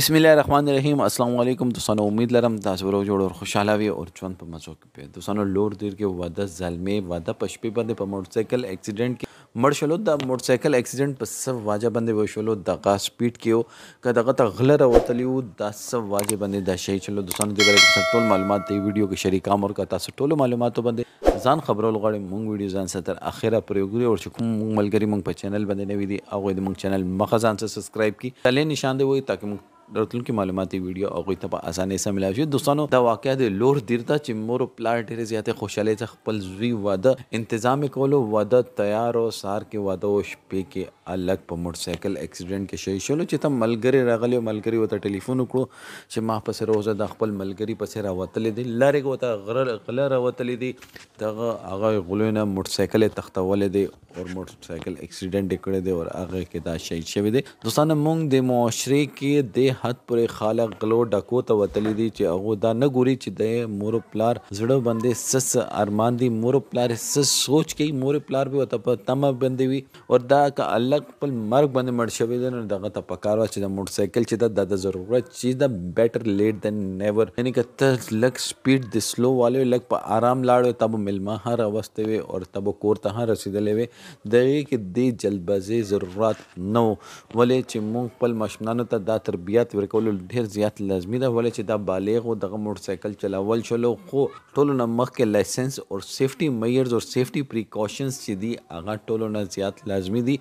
بسم الله الرحمن الرحیم السلام علیکم دوستانو امید لرم تاسو ورو جوړ او خوشاله وي او ژوند په مزو کې پی دوستانو لور دیر کې واده زلمی واده پښپې باندې په موټر سایکل اکسیډنٹ کې مړ شلو د موټر سایکل اکسیډنٹ په سب واجه باندې و شلو دغه سپیډ کې او کداغه ته غلره وتلیو د سب واجه باندې د شی چلو دوستانو دې بارے ټول معلومات دی ویډیو کې شریک امر کا تاسو ټول معلومات باندې ځان خبرول غواړم مونږ ویډیو ځان ستر اخره پرېګوري او چې کوم ملګری مونږ په چینل باندې نوي دي او دې مونږ چینل مخه ځان سره سبسکرایب کی تلې نشان دی وای تاکي مونږ راتلونکي معلوماتي ویډیو او غوي ته په اسانه سره ملاوي شي دوستانو دا واقعیا د لور دیرتا چې مور پلار ډېر زیاته خوشاله ته خپل زوی واده تنظیم کولو واده تیار او سار کې واده او شپې کې الګ په موټر سایکل اکسیډنټ کې شي شلو چې تم ملګری راغلی او ملګری وته ټلیفون وکړو چې ما په سره روزه د خپل ملګری په سره وتلې دي لارې وته غره غله راوتلې دي دغه هغه غلونه موټر سایکل تختولې دي او موټر سایکل اکسیډنټ کړي دي او هغه کې دا شهید شوی دي دوستانو مونږ د معاشري کې د حد پورې خلک غلو ډکو ته وتلی دي چې هغه دا نه ګوري چې د مور پلار زړه باندې سس ارمان دي مور پلار سس سوچ کوي مور پلار به وته په تمه باندې وي او دا که الله خپل مرګ باندې مړ شوی دی نو دغه ته پکار چې د موټر سایکل چې دا د ضرورت چیز دا بیټر لیټ دین نیور یعنی که ته لږ سپیډ د سلو والو لږ په آرام لاړو تب ملما هر واسطه وي او تب کور ته رسیدلې وي دغه کې د جلبازي ضرورت نو ولې چې مونږ خپل مشمنانو ته دا تربیت زیات ورکول ډیر زیات لازمی ده ولې چې دا بالغ او دغه موټر سایکل چلاول شلو خو ټولو نه مخکې لایسنس او سیفټي میئرز او سیفټي پریکاشنز چې دي هغه ټولو نه زیات لازمی دي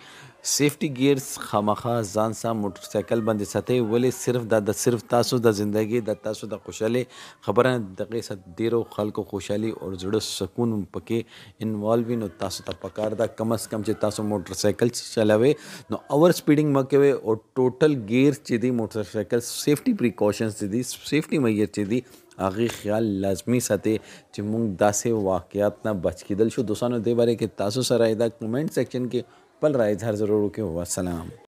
سیفټي ګیرز خامخا ځان سم موټر سایکل باندې ساتي ولې صرف دا د صرف تاسو د ژوندۍ د تاسو د خوشحالي خبره دغه ست ډیرو خلکو خوشحالي او زړه سکون پکې انوالو نو تاسو ته پکار دا کم از کم چې تاسو موټر سایکل چلاوي نو اور سپیډینګ مکه وي او ټوټل ګیر چې دی موټر سایکل سیفټي پریکاشنز دي سیفټي میجر چې دي هغه خیال لازمی ساتي چې موږ داسې واقعیات نه بچ کېدل شو دوستانو دې باره کې تاسو سره دا کومنټ سیکشن کې خپل رائے اظهار ضرور وکړئ والسلام